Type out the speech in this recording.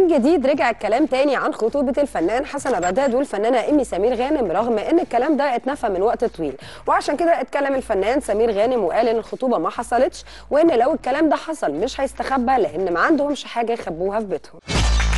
من جديد رجع الكلام تاني عن خطوبة الفنان حسن بداد والفنانة إيمي سمير غانم رغم إن الكلام ده اتنفى من وقت طويل وعشان كده اتكلم الفنان سمير غانم وقال إن الخطوبة ما حصلتش وإن لو الكلام ده حصل مش هيستخبى لأن ما عندهمش حاجة يخبوها في بيتهم